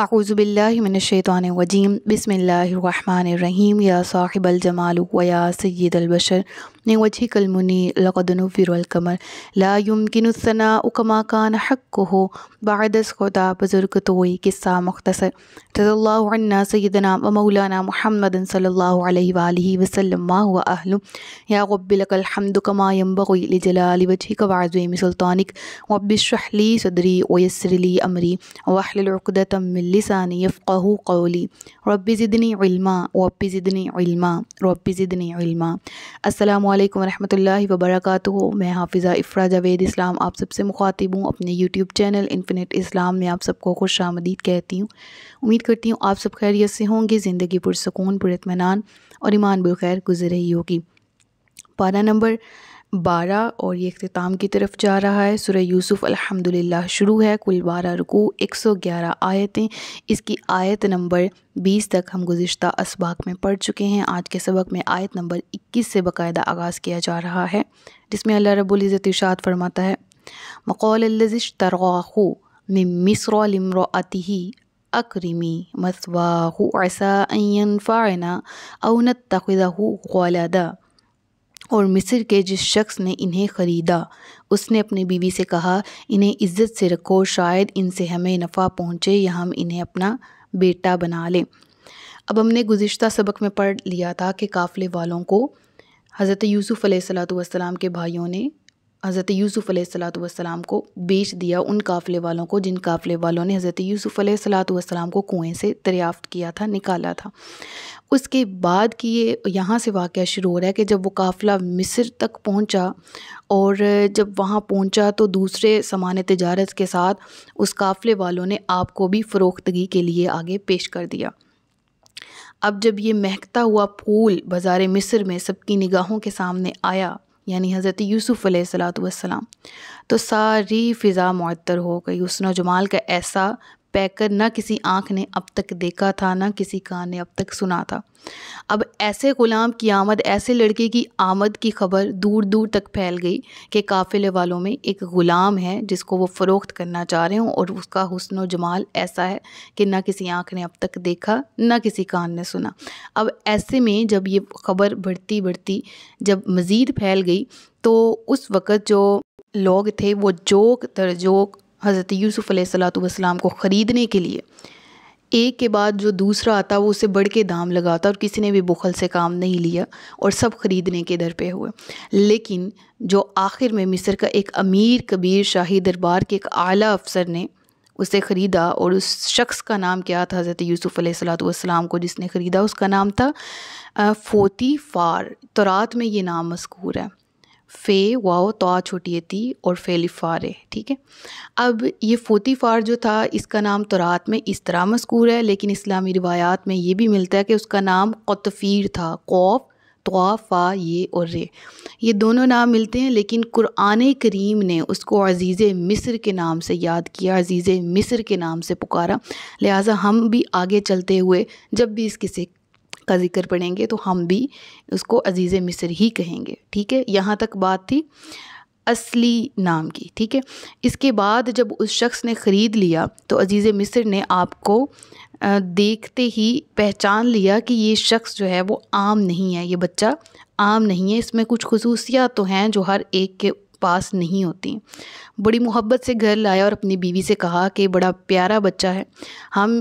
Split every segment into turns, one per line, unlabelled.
आउज़बिल्लिमिनशैतवानवजीम बसमीम या साहिबल जमाल वया सैद अलबशर वजी कलमुनी लकदनफ़िरकमर लायुमकिनसना उकमा कान हक हो बादस खुदा बुज़ुर्ग तोई किस्सा मख्तसर तजल्ला सैदना व मौलाना महमद सल्ला वसलम या गबिलकलहमद कमा यम्बई लजलाल वजी कवाज़म सुल्तानिक वबिशहली सदरी वयसरली अमरी वाहलकदम लिसानी यफ़्क़हु कौली रब्बी ज़िदनी इल्मा रब्बी ज़िदनी इल्मा रब्बी ज़िदनी इल्मा अस्सलाम वालेकुम रहमतुल्लाहि व बरकातुहू मैं हाफिज़ा इफ़रा जावेद इस्लाम आप सबसे मुखातिब हूँ अपने यूट्यूब चैनल इन्फिनिट इस्लाम में आप सबको खुश आमदीद कहती हूँ उम्मीद करती हूँ आप सब खैरियत से होंगे ज़िंदगी पुरसकून पुरतमनान और ईमान बखैर गुजर रही होगी पारा नंबर बारह और ये अख्ताम की तरफ जा रहा है सुरह यूसुफ़ अल्हम्दुलिल्लाह शुरू है कुल बारह रुकू एक सौ ग्यारह आयतें इसकी आयत नंबर बीस तक हम गुज्त इसबाक में पढ़ चुके हैं आज के सबक में आयत नंबर इक्कीस से बाकायदा आगाज़ किया जा रहा है जिसमें अल्लाह रबुलज़तिशात फरमाता है मकौल तरवाखू मिस्रमरती अक्रिमी मसवाहू ऐसा फ़ायना अनत तखदा और मिस्र के जिस शख्स ने इन्हें ख़रीदा उसने अपनी बीवी से कहा इन्हें इज़्ज़त से रखो शायद इनसे हमें नफ़ा पहुँचे या हम इन्हें अपना बेटा बना लें अब हमने गुज्त सबक में पढ़ लिया था कि काफ़िले वालों को हज़रत यूसुफ़ सलाम के भाइयों ने हज़रत यूसुफ़ सलाम को बेच दिया उन काफ़िले वालों को जिन काफ़िले वालों ने हज़रत यूसुफ़ सलाम को कुएँ से दरियाफ़्त किया था निकाला था उसके बाद कि ये यहाँ से वाक़ शुरू हो रहा है कि जब वो काफ़िला मिस्र तक पहुँचा और जब वहाँ पहुँचा तो दूसरे सामान तजारत के साथ उस काफ़िले वालों ने आपको भी फ़रोख्तगी के लिए आगे पेश कर दिया अब जब ये महकता हुआ फूल बाज़ार मिस्र में सबकी निगाहों के सामने आया यानी हज़रत यूसुफ़ सलाम तो सारी फ़िज़ा मअतर हो गई उसने जमाल का ऐसा पैकर न किसी आँख ने अब तक देखा था न किसी कान ने अब तक सुना था अब ऐसे ग़ुलाम की आमद ऐसे लड़के की आमद की खबर दूर दूर तक फैल गई कि काफ़िले वालों में एक ग़ुलाम है जिसको वो फ़रोख्त करना चाह रहे हों और उसका हुसन व जमाल ऐसा है कि ना किसी आँख ने अब तक देखा ना किसी कान ने सुना अब ऐसे में जब ये खबर बढ़ती बढ़ती जब मज़ीद फैल गई तो उस वक़्त जो लोग थे वो जोक दर जोक हज़रत यूसुफ़ सलाम को ख़रीदने के लिए एक के बाद जो दूसरा आता वो उसे बढ़ के दाम लगाता और किसी ने भी बुखल से काम नहीं लिया और सब ख़रीदने के दर पे हुए लेकिन जो आखिर में मिस्र का एक अमीर कबीर शाही दरबार के एक आला अफसर ने उसे ख़रीदा और उस शख्स का नाम क्या था हज़रत यूसुफ़ सलाम को जिसने ख़रीदा उसका नाम था फ़ोती फ़ार तौरात में ये नाम मशहूर है फे वाओ तो छोटी थी और फेलिफार है ठीक है अब ये फोतीफार जो था इसका नाम तो रात में इस तरह मशकूर है लेकिन इस्लामी रिवायात में ये भी मिलता है कि उसका नाम कतफ़ीर था कौफ तो फ़ा ये और रे ये दोनों नाम मिलते हैं लेकिन कुरान करीम ने उसको अज़ीज़ मिस्र के नाम से याद किया अज़ीज़ मिस्र के नाम से पुकारा लिहाजा हम भी आगे चलते हुए जब भी इस किसी का ज़िक्र पढ़ेंगे तो हम भी उसको अज़ीज़ मिस्र ही कहेंगे ठीक है यहाँ तक बात थी असली नाम की ठीक है इसके बाद जब उस शख्स ने ख़रीद लिया तो अजीज़ मिस्र ने आपको देखते ही पहचान लिया कि ये शख्स जो है वो आम नहीं है ये बच्चा आम नहीं है इसमें कुछ खसूसियात तो हैं जो हर एक के पास नहीं होती बड़ी मोहब्बत से घर लाया और अपनी बीवी से कहा कि बड़ा प्यारा बच्चा है हम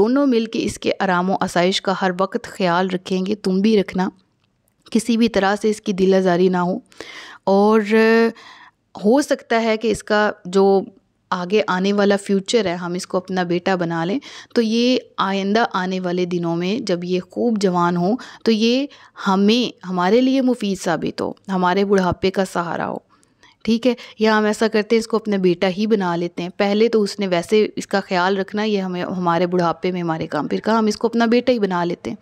दोनों मिल के इसके आराम आसाइश का हर वक्त ख्याल रखेंगे तुम भी रखना किसी भी तरह से इसकी दिल आज़ारी ना हो और हो सकता है कि इसका जो आगे आने वाला फ्यूचर है हम इसको अपना बेटा बना लें तो ये आइंदा आने वाले दिनों में जब ये खूब जवान हो तो ये हमें हमारे लिए मुफीद साबित हो हमारे बुढ़ापे का सहारा हो ठीक है या हम ऐसा करते हैं इसको अपना बेटा ही बना लेते हैं पहले तो उसने वैसे इसका ख्याल रखना ये हमें हमारे बुढ़ापे में हमारे काम फिर कहा हम इसको अपना बेटा ही बना लेते हैं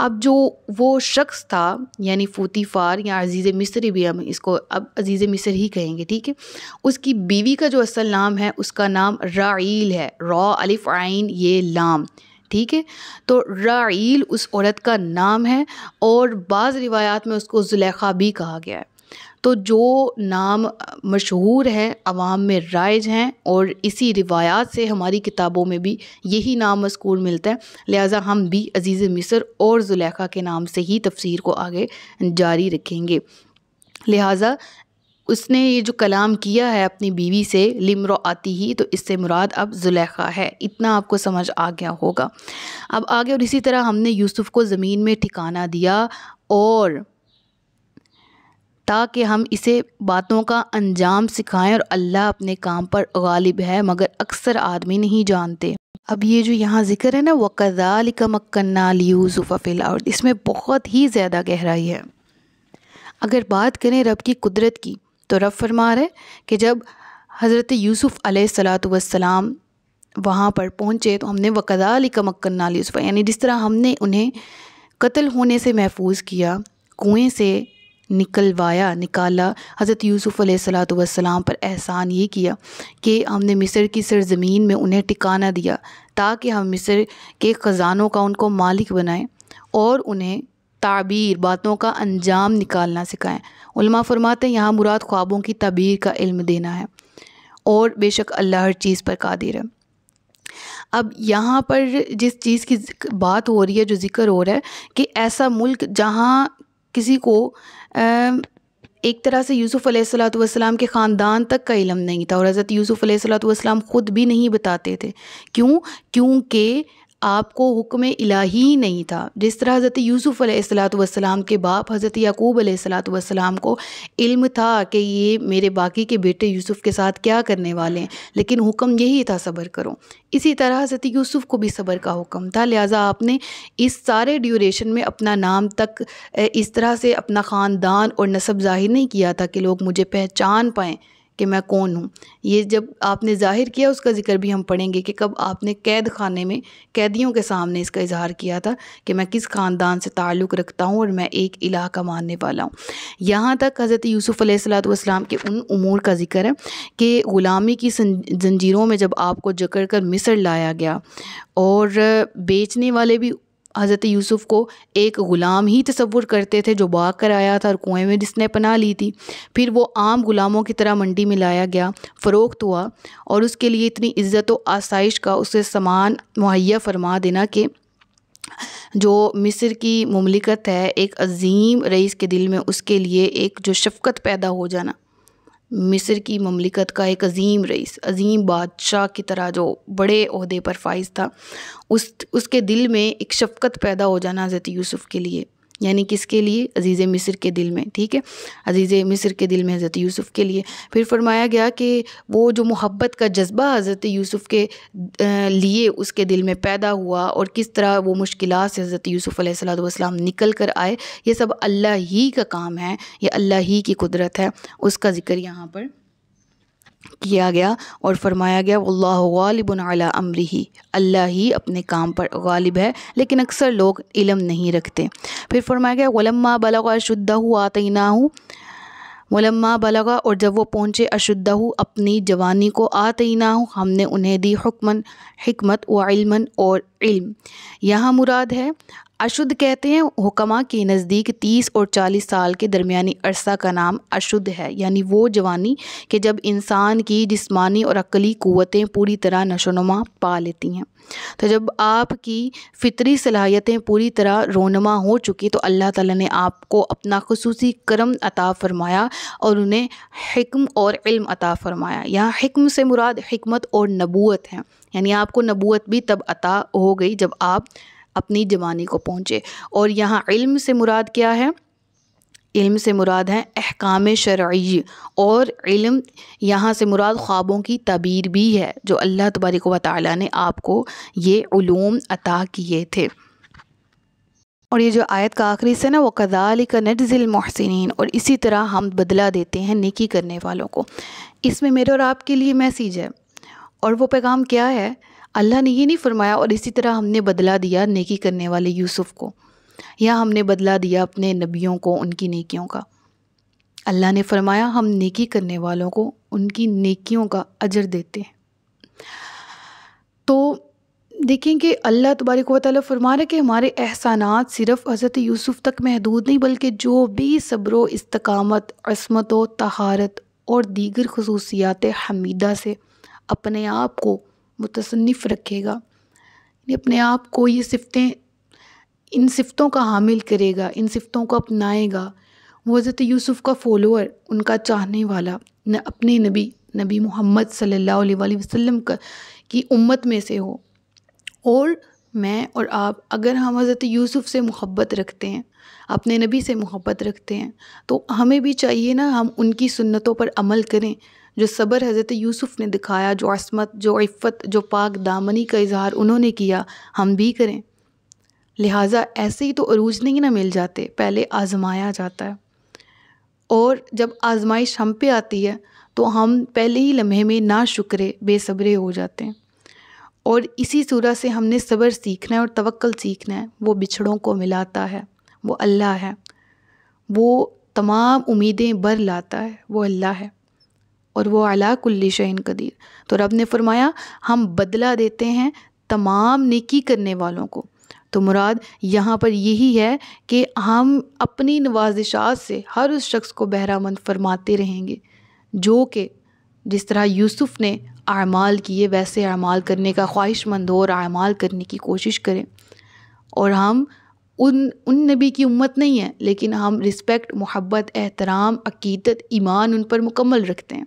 अब जो वो शख्स था यानी फूतीफ़ार या अजीज़ मिस्र भी हम इसको अब अजीज़ मिस्र ही कहेंगे ठीक है उसकी बीवी का जो असल नाम है उसका नाम राइल है रॉ अलिफ आइन ये लाम ठीक है तो राइल उस औरत का नाम है और बाज़ रिवायात में उसको जुलेखा भी कहा गया है तो जो नाम मशहूर हैं अवाम में राइज हैं और इसी रिवायात से हमारी किताबों में भी यही नाम मस्कूर मिलता है लिहाजा हम भी अज़ीज़ मिस्र और जुलेखा के नाम से ही तफसीर को आगे जारी रखेंगे लिहाजा उसने ये जो कलाम किया है अपनी बीवी से लिमरो आती ही तो इससे मुराद अब जुलेखा है इतना आपको समझ आ गया होगा अब आगे और इसी तरह हमने यूसुफ़ को ज़मीन में ठिकाना दिया और ताकि हम इसे बातों का अंजाम सिखाएं और अल्लाह अपने काम पर गालिब है मगर अक्सर आदमी नहीं जानते अब ये जो यहाँ जिक्र है ना वक़ालिक मक्कन्ना यूसुफ़ा इसमें बहुत ही ज़्यादा गहराई है अगर बात करें रब की कुदरत की तो रब फरमा है कि जब हज़रत यूसुफ़ सलाम वहाँ पर पहुँचे तो हमने वक़ालिक मक्कन्ना यूसुफ़ा यानी जिस तरह हमने उन्हें कत्ल होने से महफूज किया कुएँ से निकलवाया निकाला हज़रत यूसुफ़ सलाम पर एहसान ये किया कि हमने मिस्र की सरजमीन में उन्हें टिकाना दिया ताकि हम मिस्र के ख़जानों का उनको मालिक बनाएं और उन्हें ताबीर बातों का अंजाम निकालना सिखाएं उलमा फरमाते हैं यहाँ मुराद ख्वाबों की तबीर का इल्म देना है और बेशक अल्लाह हर चीज़ पर कादिर है अब यहाँ पर जिस चीज़ की बात हो रही है जो जिक्र हो रहा है कि ऐसा मुल्क जहाँ किसी को एक तरह से यूसुफ़ अलैहिस्सलाम के ख़ानदान तक का इलम नहीं था और हज़रत यूसुफ़ सलाम ख़ुद भी नहीं बताते थे क्यों क्योंकि आपको हुक्म इलाही ही नहीं था जिस तरह हज़रत यूसुफ़ सलाम के बाप हज़रत याकूब सलाम को इल्म था कि ये मेरे बाकी के बेटे यूसुफ़ के साथ क्या करने वाले हैं लेकिन हुक्म यही था सब्र करो इसी तरह हज़रत यूसुफ़ को भी सब्र का हुक्म था लिहाजा आपने इस सारे ड्यूरेशन में अपना नाम तक इस तरह से अपना ख़ानदान और नसब ज़ाहिर नहीं किया था कि लोग मुझे पहचान पाएँ कि मैं कौन हूँ ये जब आपने ज़ाहिर किया उसका ज़िक्र भी हम पढ़ेंगे कि कब आपने कैद खाने में कैदियों के सामने इसका इजहार किया था कि मैं किस ख़ानदान से ताल्लुक़ रखता हूँ और मैं एक इलाका मानने वाला हूँ यहाँ तक हज़रत यूसुफ़ सलाम के उन उमूर का ज़िक्र है कि ग़ुलामी की जंजीरों में जब आपको जकड़ कर मिसर लाया गया और बेचने वाले भी हज़रत यूसुफ़ को एक ग़ुलाम ही तस्वुर करते थे जो भाग कर आया था और कुएँ में जिसने पना ली थी फिर वो आम ग़ुलामों की तरह मंडी में लाया गया फ़रोख्त हुआ और उसके लिए इतनी इज़्ज़त व आसाइश का उसे सामान मुहैया फरमा देना कि जो मिस्र की ममलिकत है एक अजीम रईस के दिल में उसके लिए एक जो शफकत पैदा हो जाना मिस्र की ममलिकत का एक अजीम रईस अजीम बादशाह की तरह जो बड़े अहदे पर फाइज था उस उसके दिल में एक शफ़क़त पैदा हो जाना हज़रत यूसुफ़ के लिए यानी किसके लिए अजीज़ मिस्र के दिल में ठीक है अजीज़ मिस्र के दिल में हज़रत यूसुफ़ के लिए फिर फरमाया गया कि वो जो मोहब्बत का जज्बा हज़रत यूसुफ़ के लिए उसके दिल में पैदा हुआ और किस तरह वो मुश्किल से हज़रत यूसुफ़ सलाम निकल कर आए ये सब अल्लाह ही का काम है ये अल्लाह ही की कुदरत है उसका ज़िक्र यहाँ पर किया गया और फरमाया गया वल्ला गालिबन अला अमरी ही अल्लाह ही अपने काम पर गालिब है लेकिन अक्सर लोग इलम नहीं रखते फिर फरमाया गया वलम्मा बलगा हु आतना हूँ वलम्मा बलगा और जब वो पहुँचे अशुद्धा हु अपनी जवानी को आतना हमने उन्हें दी हुक्मन हमत व इल्मन और इल्म यहाँ मुराद है अशुद्ध कहते हैं हुक्मा के नज़दीक 30 और 40 साल के दरमियानी अरसा का नाम अशुद्ध है यानी वो जवानी कि जब इंसान की जिस्मानी और अकली क़वतें पूरी तरह नशोनुमा पा लेती हैं तो जब आपकी फ़ितरी सलाहियतें पूरी तरह रोनमा हो चुकी तो अल्लाह ताला ने आपको अपना खसूसी करम अता फ़रमाया और उन्हें हकम और इल्म अता फ़रमाया यहाँ हकम से मुराद हमत और नबूत हैं यानी आपको नबूत भी तब अता हो गई जब आप अपनी जवानी को पहुँचे और यहाँ इल्म से मुराद क्या है इल्म से मुराद हैं अहकाम शर्य और इल्म यहाँ से मुराद ख्वाबों की तबीर भी है जो अल्लाह तबारक व ताली ने आपको ये ूम अता किए थे और ये जो आयत का आखिरी से ना वो कदाल का नजिल महसिन और इसी तरह हम बदला देते हैं निकी करने वालों को इसमें मेरे और आपके लिए मैसेज है और वो पैगाम क्या है अल्लाह ने ये नहीं फरमाया और इसी तरह हमने बदला दिया नेकी करने वाले यूसुफ को या हमने बदला दिया अपने नबियों को उनकी नेकियों का अल्लाह ने फरमाया हम नेकी करने वालों को उनकी नेकियों का अजर देते हैं तो देखें कि अल्लाह तबारक वाली फरमा रहे कि हमारे एहसानात सिर्फ हज़रत यूसुफ़ तक महदूद नहीं बल्कि जो भी सब्र इस्तकामत असमत तहारत और दीगर खसूसियात हमीदा से अपने आप को मुतसनफ़ रखेगा अपने आप को ये सिफतें इन सिफतों का हामिल करेगा इन सिफतों को अपनाएगा वो हज़रत यूसुफ़ का फ़ॉलोअर उनका चाहने वाला न अपने नबी नबी मोहम्मद सल्ला वसम की उम्मत में से हो और मैं और आप अगर हम हज़रत यूसुफ़ से मोहब्बत रखते हैं अपने नबी से मोहब्बत रखते हैं तो हमें भी चाहिए ना हम उनकी सुन्नतों पर अमल करें जो सबर हज़रत यूसुफ़ ने दिखाया जो असमत जो इफ़त जो पाक दामनी का इजहार उन्होंने किया हम भी करें लिहाजा ऐसे ही तो अरूज नहीं ना मिल जाते पहले आजमाया जाता है और जब आजमाइश हम पे आती है तो हम पहले ही लम्हे में ना शुक्रे बेसब्रे हो जाते हैं और इसी सूरह से हमने सब्र सीखना है और तवक्ल सीखना है वो बिछड़ों को मिलाता है वो अल्लाह है वो तमाम उम्मीदें बर लाता है वो अल्लाह है और वो अला कुल्ली शहीन कदीर तो रब ने फरमाया हम बदला देते हैं तमाम निकी करने वालों को तो मुराद यहाँ पर यही है कि हम अपनी नवाजिशात से हर उस शख्स को बहरामंद फरमाते रहेंगे जो कि जिस तरह यूसुफ़ ने अमाल किए वैसे अमाल करने का ख्वाहिशमंद हो और अमाल करने की कोशिश करें और हम उन उन नबी की उम्मत नहीं है लेकिन हम रिस्पेक्ट मोहब्बत एहतराम अकीदत ईमान उन पर मुकम्मल रखते हैं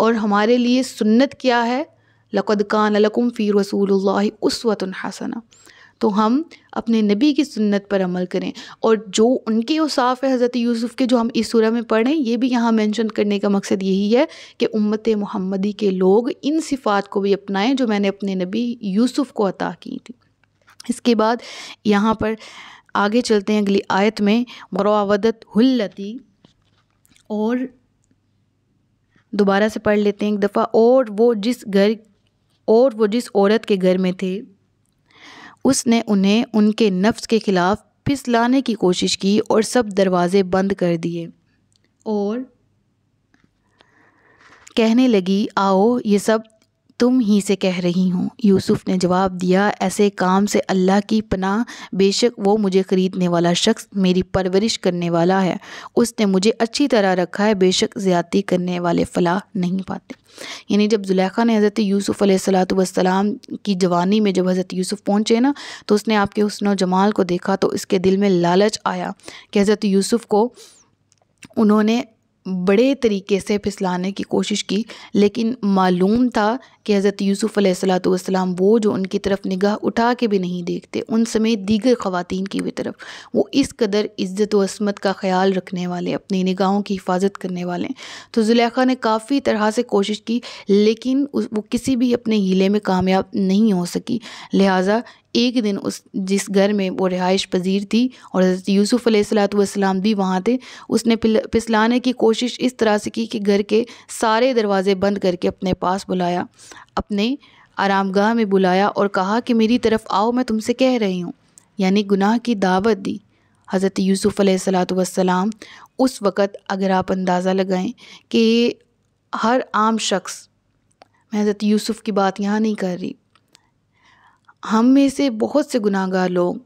और हमारे लिए सुन्नत क्या है लक़दकान लकुम फ़ी रसूल उसवतन हसना तो हम अपने नबी की सुन्नत पर अमल करें और जो उनके उसाफ़ है हज़रत यूसुफ़ के जो हम इस सूरह में पढ़ें ये भी यहाँ मेंशन करने का मकसद यही है कि उम्मत महमदी के लोग इन सिफ़ात को भी अपनाएं जो मैंने अपने नबी यूसुफ़ को अता की थी इसके बाद यहाँ पर आगे चलते हैं अगली आयत में मरावदत हुल्लती और दोबारा से पढ़ लेते हैं एक दफ़ा और वो जिस घर और वो जिस औरत के घर में थे उसने उन्हें उनके नफ्स के ख़िलाफ़ फिसलाने की कोशिश की और सब दरवाज़े बंद कर दिए और कहने लगी आओ ये सब तुम ही से कह रही हूँ यूसुफ ने जवाब दिया ऐसे काम से अल्लाह की पनाह बेशक वो मुझे ख़रीदने वाला शख्स मेरी परवरिश करने वाला है उसने मुझे अच्छी तरह रखा है बेशक ज़्यादती करने वाले फलाह नहीं पाते यानी जब जुलेखा ने हज़रत यूसुफ़ सलाम की जवानी में जब हज़रत यूसुफ़ पहुँचे ना तो उसने आपके हसन जमाल को देखा तो इसके दिल में लालच आया कि हज़रत यूसुफ़ को उन्होंने बड़े तरीके से फिसलाने की कोशिश की लेकिन मालूम था कि हज़रत यूसुफ़ सलाम वो जो उनकी तरफ निगाह उठा के भी नहीं देखते उन समेत दीगर ख़वान की भी तरफ वो इस कदर इज़्ज़त वस्मत का ख्याल रखने वाले अपनी निगाहों की हिफाजत करने वाले तो जुलेखा ने काफ़ी तरह से कोशिश की लेकिन वो किसी भी अपने हीले में कामयाब नहीं हो सकी लिहाजा एक दिन उस जिस घर में वो रिहाइश पजीर थी और हज़रत यूसुफ़ अलैहिस्सलाम भी वहाँ थे उसने पिसलाने की कोशिश इस तरह से की कि घर के सारे दरवाज़े बंद करके अपने पास बुलाया अपने आरामगाह में बुलाया और कहा कि मेरी तरफ आओ मैं तुमसे कह रही हूँ यानी गुनाह की दावत दी हज़रत यूसुफ़ सलाम उस वक़्त अगर आप अंदाज़ा लगाएं कि हर आम शख्स मैं हज़रत यूसुफ़ की बात यहाँ नहीं कर रही हम में से बहुत से गुनाहगार लोग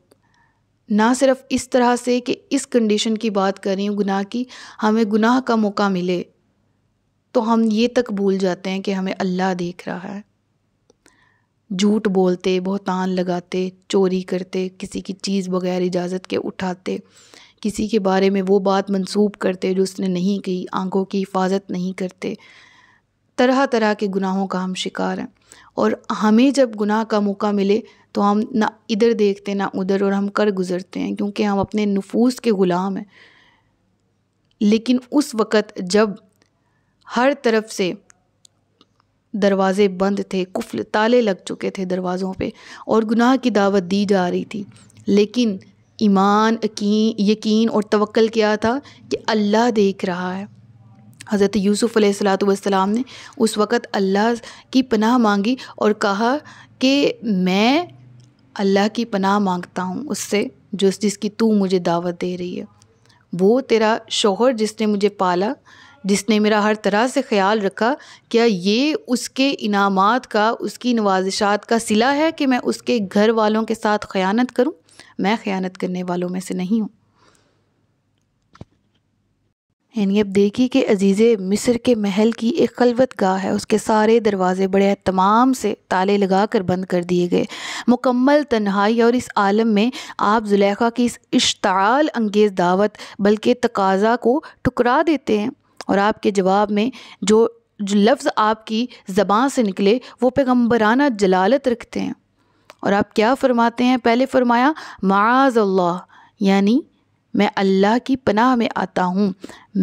ना सिर्फ इस तरह से कि इस कंडीशन की बात कर रही हूँ गुनाह की हमें गुनाह का मौका मिले तो हम ये तक भूल जाते हैं कि हमें अल्लाह देख रहा है झूठ बोलते बहुतान लगाते चोरी करते किसी की चीज़ बगैर इजाज़त के उठाते किसी के बारे में वो बात मंसूब करते जो उसने नहीं की आंखों की हिफाजत नहीं करते तरह तरह के गुनाहों का हम शिकार हैं और हमें जब गुनाह का मौका मिले तो हम ना इधर देखते ना उधर और हम कर गुज़रते हैं क्योंकि हम अपने नफूस के ग़ुलाम हैं लेकिन उस वक़्त जब हर तरफ से दरवाज़े बंद थे कुफल ताले लग चुके थे दरवाज़ों पे और गुनाह की दावत दी जा रही थी लेकिन ईमान यकीन और तवक्ल क्या था कि अल्लाह देख रहा है हज़रत यूसुफ़ सलाम ने उस वक़्त अल्लाह की पनाह मांगी और कहा कि मैं अल्लाह की पनाह मांगता हूँ उससे जो जिसकी तू मुझे दावत दे रही है वो तेरा शोहर जिसने मुझे पाला जिसने मेरा हर तरह से ख्याल रखा क्या ये उसके इनामात का उसकी नवाजिशात का सिला है कि मैं उसके घर वालों के साथ ख़यानत करूँ मैं ख़यानत करने वालों में से नहीं हूँ यानी अब देखिए कि अजीज़ मिस्र के महल की एक खलवत गाह है उसके सारे दरवाज़े बड़े तमाम से ताले लगा कर बंद कर दिए गए मुकम्मल तन्हाई और इस आलम में आप जुलेखा की इस इश्ताल अंगेज़ दावत बल्कि तकाजा को टुकरा देते हैं और आपके जवाब में जो जो लफ्ज़ आपकी ज़बान से निकले वो पैगम्बराना जलालत रखते हैं और आप क्या फरमाते हैं पहले फरमाया माज अल्लाह यानी मैं अल्लाह की पनाह में आता हूँ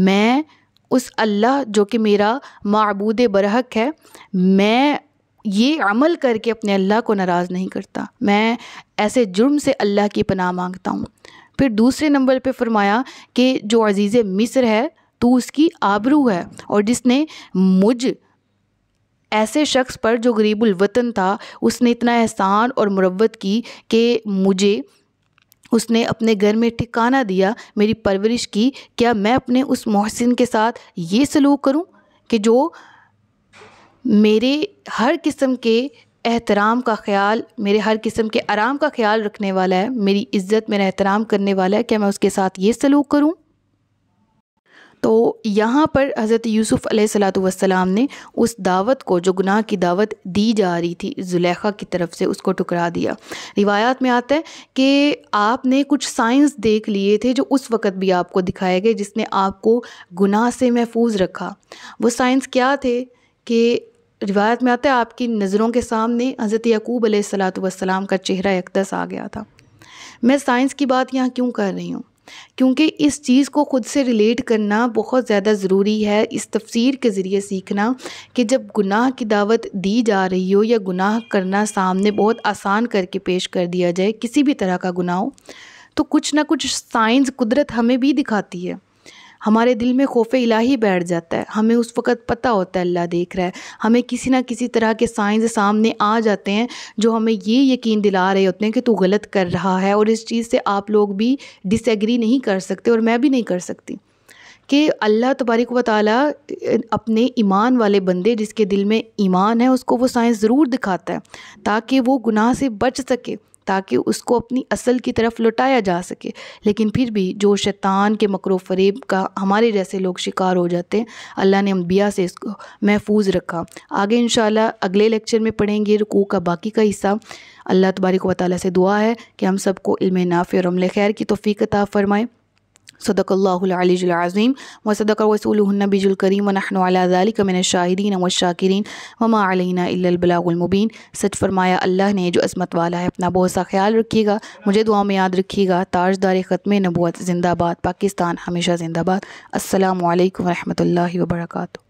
मैं उस अल्लाह जो कि मेरा मबूद बरहक है मैं ये अमल करके अपने अल्लाह को नाराज़ नहीं करता मैं ऐसे जुर्म से अल्लाह की पनाह मांगता हूँ फिर दूसरे नंबर पे फरमाया कि जो अजीज़ मिस्र है तो उसकी आबरू है और जिसने मुझ ऐसे शख्स पर जो गरीबुल वतन था उसने इतना एहसान और मुरवत की कि मुझे उसने अपने घर में ठिकाना दिया मेरी परवरिश की क्या मैं अपने उस मोहसिन के साथ ये सलूक करूं कि जो मेरे हर किस्म के एहतराम का ख्याल मेरे हर किस्म के आराम का ख्याल रखने वाला है मेरी इज़्ज़त मेरा एहतराम करने वाला है क्या मैं उसके साथ ये सलूक करूं तो यहाँ पर हज़रत यूसुफ़ सलाम ने उस दावत को जो गुनाह की दावत दी जा रही थी जुलेखा की तरफ से उसको टुकरा दिया रिवायात में आता है कि आपने कुछ साइंस देख लिए थे जो उस वक़्त भी आपको दिखाए गए जिसने आपको गुनाह से महफूज रखा वो साइंस क्या थे कि रिवायत में आता है आपकी नज़रों के सामने हज़रत यकूब सलाम का चेहरा एकदस आ गया था मैं साइंस की बात यहाँ क्यों कर रही हूँ क्योंकि इस चीज़ को ख़ुद से रिलेट करना बहुत ज़्यादा ज़रूरी है इस तफसीर के ज़रिए सीखना कि जब गुनाह की दावत दी जा रही हो या गुनाह करना सामने बहुत आसान करके पेश कर दिया जाए किसी भी तरह का गुनाह हो तो कुछ ना कुछ साइंस कुदरत हमें भी दिखाती है हमारे दिल में खौफ इलाही बैठ जाता है हमें उस वक़्त पता होता है अल्लाह देख रहा है हमें किसी ना किसी तरह के साइंस सामने आ जाते हैं जो हमें ये यकीन दिला रहे होते हैं कि तू गलत कर रहा है और इस चीज़ से आप लोग भी डिसग्री नहीं कर सकते और मैं भी नहीं कर सकती कि अल्लाह तबारक व अपने ईमान वाले बंदे जिसके दिल में ईमान है उसको वो साइंस ज़रूर दिखाता है ताकि वो गुनाह से बच सके ताकि उसको अपनी असल की तरफ लुटाया जा सके लेकिन फिर भी जो शैतान के मकर फरेब का हमारे जैसे लोग शिकार हो जाते हैं अल्लाह ने अम्बिया से इसको महफूज रखा आगे इन अगले लेक्चर में पढ़ेंगे रुकू का बाकी का हिस्सा अल्लाह तबारिक वाली से दुआ है कि हम सबको इल्म नाफ़ और अमल खैर की तोफ़ी अता फ़रमाएँ सदकल्लाज़ीम व सदक वसूलनबीजुलकरीम वनहनवालाक मन शाहिदीन व शाकिरीन वमा अलना अल्बलामुबीन सच फरमाया अल्लाह ने जो असमत वाला है अपना बहुत सा ख्याल रखिएगा मुझे दुआ में याद रखिएगा ताजदार ख़त्म नबूत जिंदाबाद पाकिस्तान हमेशा जिंदाबाद अल्लाम वरहमल वर्का